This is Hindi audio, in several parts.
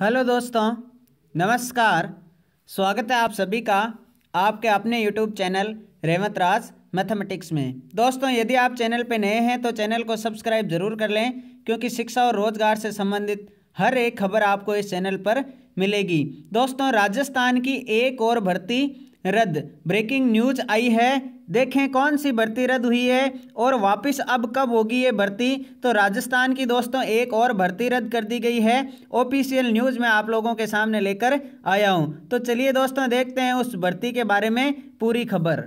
हेलो दोस्तों नमस्कार स्वागत है आप सभी का आपके अपने YouTube channel Revant Raj mathematics में दोस्तों यदि आप चैनल पर नए हैं तो चैनल को सब्सक्राइब जरूर कर लें क्योंकि शिक्षा और रोजगार से संबंधित हर एक खबर आपको इस चैनल पर मिलेगी दोस्तों राजस्थान की एक और भर्ती रद्द ब्रेकिंग न्यूज आई है देखें कौन सी भर्ती रद्द हुई है और वापस अब कब होगी ये भर्ती तो राजस्थान की दोस्तों एक और भर्ती रद्द कर दी गई है ऑफिशियल न्यूज़ में आप लोगों के सामने लेकर आया हूँ तो चलिए दोस्तों देखते हैं उस भर्ती के बारे में पूरी खबर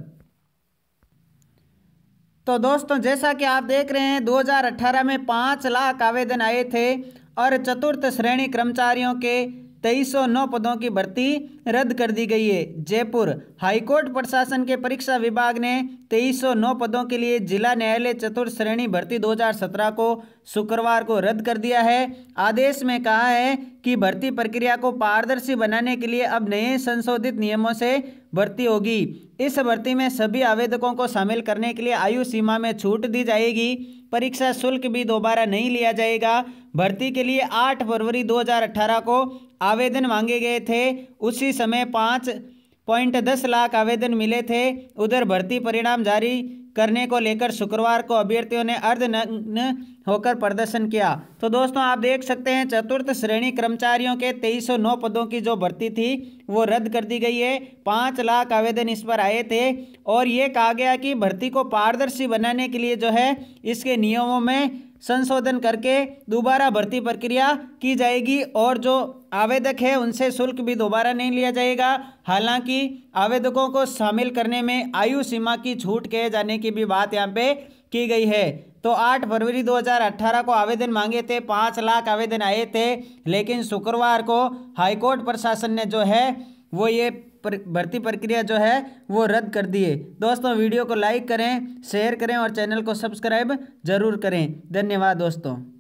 तो दोस्तों जैसा कि आप देख रहे हैं 2018 में पाँच लाख आवेदन आए थे और चतुर्थ श्रेणी कर्मचारियों के 2309 पदों की भर्ती रद्द कर दी गई है जयपुर हाईकोर्ट प्रशासन के परीक्षा विभाग ने 2309 पदों के लिए जिला न्यायालय चतुर्थ श्रेणी भर्ती 2017 को शुक्रवार को रद्द कर दिया है आदेश में कहा है कि भर्ती प्रक्रिया को पारदर्शी बनाने के लिए अब नए संशोधित नियमों से भर्ती होगी इस भर्ती में सभी आवेदकों को शामिल करने के लिए आयु सीमा में छूट दी जाएगी परीक्षा शुल्क भी दोबारा नहीं लिया जाएगा भर्ती के लिए 8 फरवरी 2018 को आवेदन मांगे गए थे उसी समय पाँच पॉइंट दस लाख आवेदन मिले थे उधर भर्ती परिणाम जारी करने को लेकर शुक्रवार को अभ्यर्थियों ने अर्धनग्न होकर प्रदर्शन किया तो दोस्तों आप देख सकते हैं चतुर्थ श्रेणी कर्मचारियों के 2309 पदों की जो भर्ती थी वो रद्द कर दी गई है पाँच लाख आवेदन इस पर आए थे और ये कहा गया कि भर्ती को पारदर्शी बनाने के लिए जो है इसके नियमों में संशोधन करके दोबारा भर्ती प्रक्रिया की जाएगी और जो आवेदक है उनसे शुल्क भी दोबारा नहीं लिया जाएगा हालांकि आवेदकों को शामिल करने में आयु सीमा की छूट किए जाने की भी बात यहाँ पे की गई है तो 8 फरवरी 2018 को आवेदन मांगे थे पाँच लाख आवेदन आए थे लेकिन शुक्रवार को हाईकोर्ट प्रशासन ने जो है वो ये पर, भर्ती प्रक्रिया जो है वो रद्द कर दिए दोस्तों वीडियो को लाइक करें शेयर करें और चैनल को सब्सक्राइब जरूर करें धन्यवाद दोस्तों